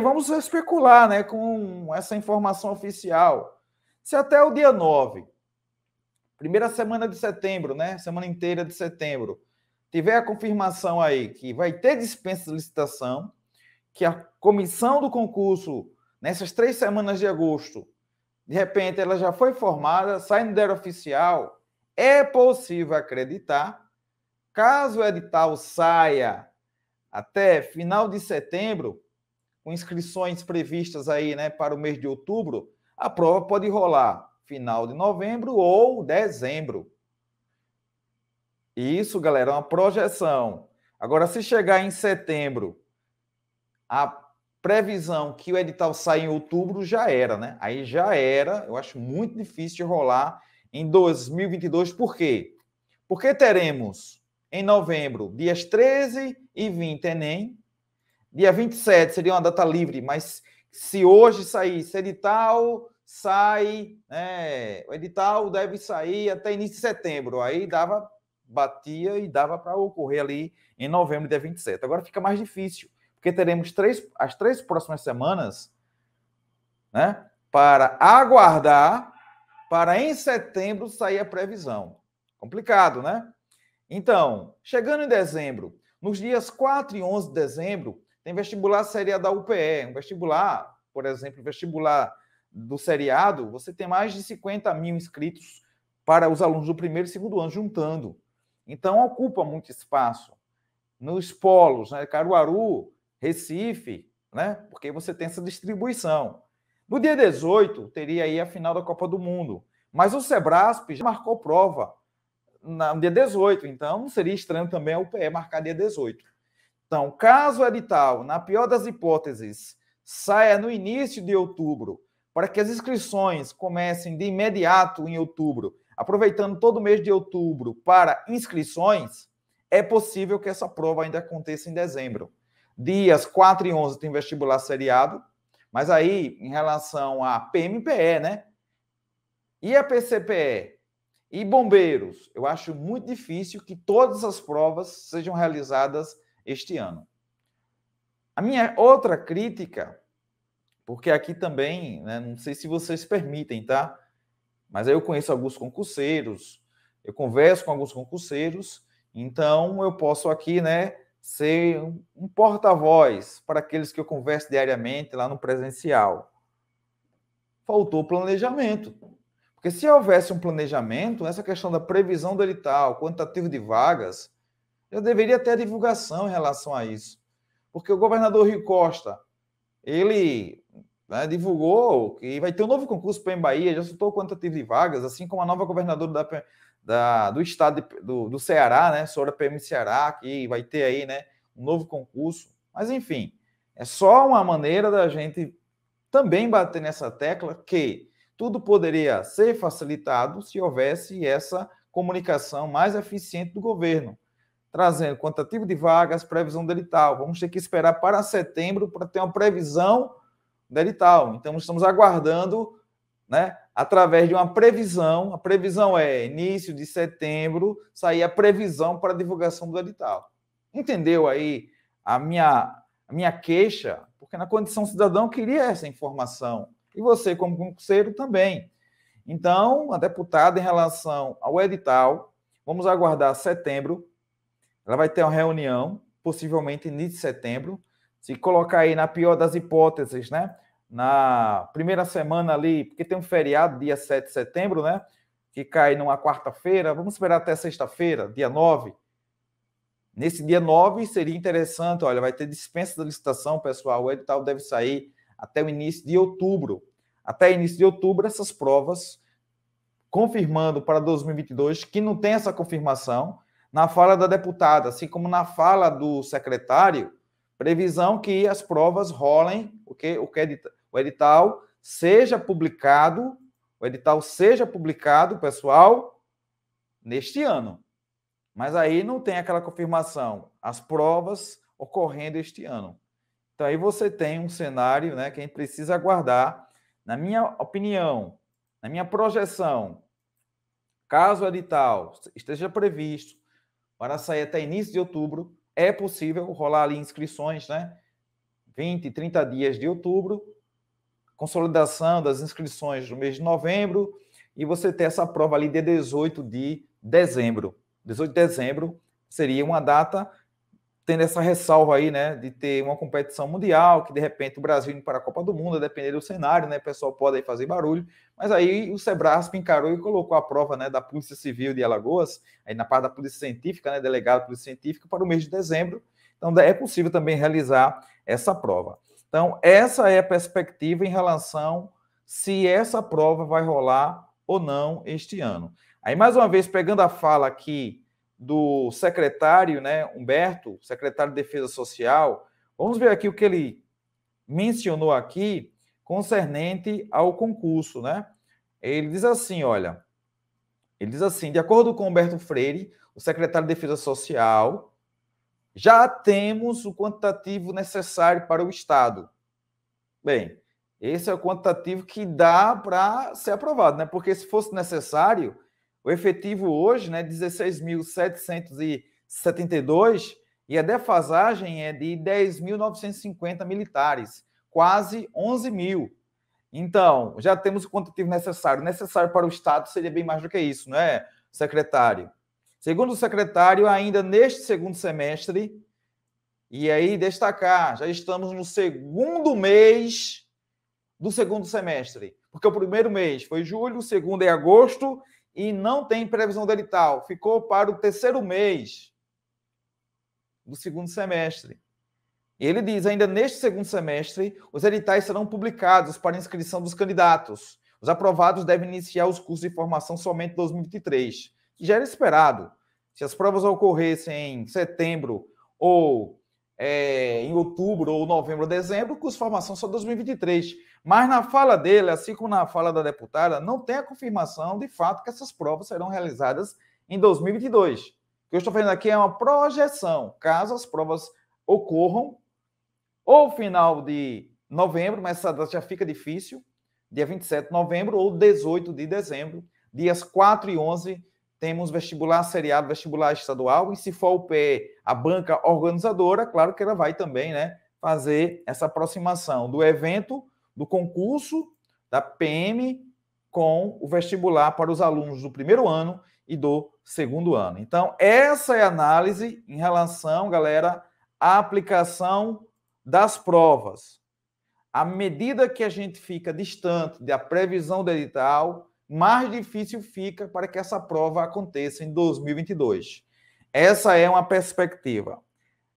vamos especular né, com essa informação oficial. Se até o dia 9, primeira semana de setembro, né? Semana inteira de setembro, tiver a confirmação aí que vai ter dispensa de licitação, que a comissão do concurso, nessas três semanas de agosto, de repente ela já foi formada, sai no diário oficial, é possível acreditar, caso o edital saia até final de setembro, com inscrições previstas aí, né, para o mês de outubro, a prova pode rolar final de novembro ou dezembro. Isso, galera, é uma projeção. Agora, se chegar em setembro, a previsão que o edital sai em outubro já era, né? Aí já era, eu acho muito difícil de rolar em 2022, por quê? Porque teremos em novembro, dias 13 e 20 Enem, Dia 27 seria uma data livre, mas se hoje saísse edital, sai. Né? O edital deve sair até início de setembro. Aí dava, batia e dava para ocorrer ali em novembro, dia 27. Agora fica mais difícil, porque teremos três, as três próximas semanas né, para aguardar para em setembro sair a previsão. Complicado, né? Então, chegando em dezembro, nos dias 4 e 11 de dezembro, tem vestibular seriado da UPE, um vestibular, por exemplo, vestibular do seriado, você tem mais de 50 mil inscritos para os alunos do primeiro e segundo ano juntando. Então, ocupa muito espaço. Nos polos, né? Caruaru, Recife, né? Porque você tem essa distribuição. No dia 18, teria aí a final da Copa do Mundo. Mas o Sebrasp já marcou prova no dia 18, então não seria estranho também a UPE marcar dia 18. Então, caso o é edital, na pior das hipóteses, saia no início de outubro, para que as inscrições comecem de imediato em outubro, aproveitando todo o mês de outubro para inscrições, é possível que essa prova ainda aconteça em dezembro. Dias 4 e 11 tem vestibular seriado, mas aí em relação a PMPE, né? E a PCPE e bombeiros, eu acho muito difícil que todas as provas sejam realizadas este ano. A minha outra crítica, porque aqui também, né, não sei se vocês permitem, tá? Mas eu conheço alguns concurseiros, eu converso com alguns concurseiros, então eu posso aqui, né, ser um porta-voz para aqueles que eu converso diariamente lá no presencial. Faltou planejamento. Porque se houvesse um planejamento, essa questão da previsão do edital, quantitativo de vagas, já deveria ter a divulgação em relação a isso. Porque o governador Rio Costa, ele né, divulgou que vai ter um novo concurso para em Bahia, já soltou quantas quantitativo de vagas, assim como a nova governadora da, da, do estado de, do, do, Ceará, né, Sora PM Ceará, que vai ter aí né, um novo concurso. Mas, enfim, é só uma maneira da gente também bater nessa tecla que tudo poderia ser facilitado se houvesse essa comunicação mais eficiente do governo trazendo quantitativo de vagas, previsão delital. Vamos ter que esperar para setembro para ter uma previsão delital. Então, estamos aguardando, né, através de uma previsão. A previsão é início de setembro, sair a previsão para a divulgação do edital. Entendeu aí a minha, a minha queixa? Porque na condição cidadão eu queria essa informação. E você, como concurseiro, também. Então, a deputada, em relação ao edital, vamos aguardar setembro ela vai ter uma reunião, possivelmente início de setembro. Se colocar aí na pior das hipóteses, né? Na primeira semana ali, porque tem um feriado, dia 7 de setembro, né? Que cai numa quarta-feira. Vamos esperar até sexta-feira, dia 9. Nesse dia 9 seria interessante, olha, vai ter dispensa da licitação, pessoal. O edital deve sair até o início de outubro. Até início de outubro, essas provas confirmando para 2022 que não tem essa confirmação, na fala da deputada, assim como na fala do secretário, previsão que as provas rolem, o que o, é o edital seja publicado, o edital seja publicado, pessoal, neste ano. Mas aí não tem aquela confirmação, as provas ocorrendo este ano. Então aí você tem um cenário, né, que a gente precisa aguardar. Na minha opinião, na minha projeção, caso o edital esteja previsto para sair até início de outubro é possível rolar ali inscrições, né? 20, 30 dias de outubro, consolidação das inscrições no mês de novembro e você ter essa prova ali de 18 de dezembro. 18 de dezembro seria uma data tendo essa ressalva aí, né, de ter uma competição mundial, que de repente o Brasil indo para a Copa do Mundo, a depender do cenário, né, o pessoal pode aí fazer barulho, mas aí o Sebrasp encarou e colocou a prova, né, da Polícia Civil de Alagoas, aí na parte da Polícia Científica, né, delegado da Polícia Científica, para o mês de dezembro, então é possível também realizar essa prova. Então, essa é a perspectiva em relação se essa prova vai rolar ou não este ano. Aí, mais uma vez, pegando a fala aqui do secretário, né, Humberto, secretário de Defesa Social. Vamos ver aqui o que ele mencionou aqui concernente ao concurso, né? Ele diz assim, olha, ele diz assim, de acordo com Humberto Freire, o secretário de Defesa Social, já temos o quantitativo necessário para o Estado. Bem, esse é o quantitativo que dá para ser aprovado, né? Porque se fosse necessário, o efetivo hoje, né, 16.772 e a defasagem é de 10.950 militares, quase 11 mil. Então, já temos o quantitativo necessário. Necessário para o Estado seria bem mais do que isso, não é, secretário? Segundo o secretário, ainda neste segundo semestre, e aí destacar, já estamos no segundo mês do segundo semestre, porque o primeiro mês foi julho, o segundo é agosto e não tem previsão delital, ficou para o terceiro mês do segundo semestre. Ele diz: ainda neste segundo semestre, os editais serão publicados para inscrição dos candidatos. Os aprovados devem iniciar os cursos de formação somente em 2023, que já era esperado. Se as provas ocorressem em setembro ou é, em outubro ou novembro ou dezembro, o curso de formação só 2023. Mas na fala dele, assim como na fala da deputada, não tem a confirmação de fato que essas provas serão realizadas em 2022. O que eu estou fazendo aqui é uma projeção, caso as provas ocorram ou final de novembro, mas essa data já fica difícil, dia 27 de novembro ou 18 de dezembro, dias 4 e 11 temos vestibular seriado, vestibular estadual, e se for o PE, a banca organizadora, claro que ela vai também né, fazer essa aproximação do evento, do concurso da PM com o vestibular para os alunos do primeiro ano e do segundo ano. Então, essa é a análise em relação, galera, à aplicação das provas. À medida que a gente fica distante da previsão do edital, mais difícil fica para que essa prova aconteça em 2022. Essa é uma perspectiva.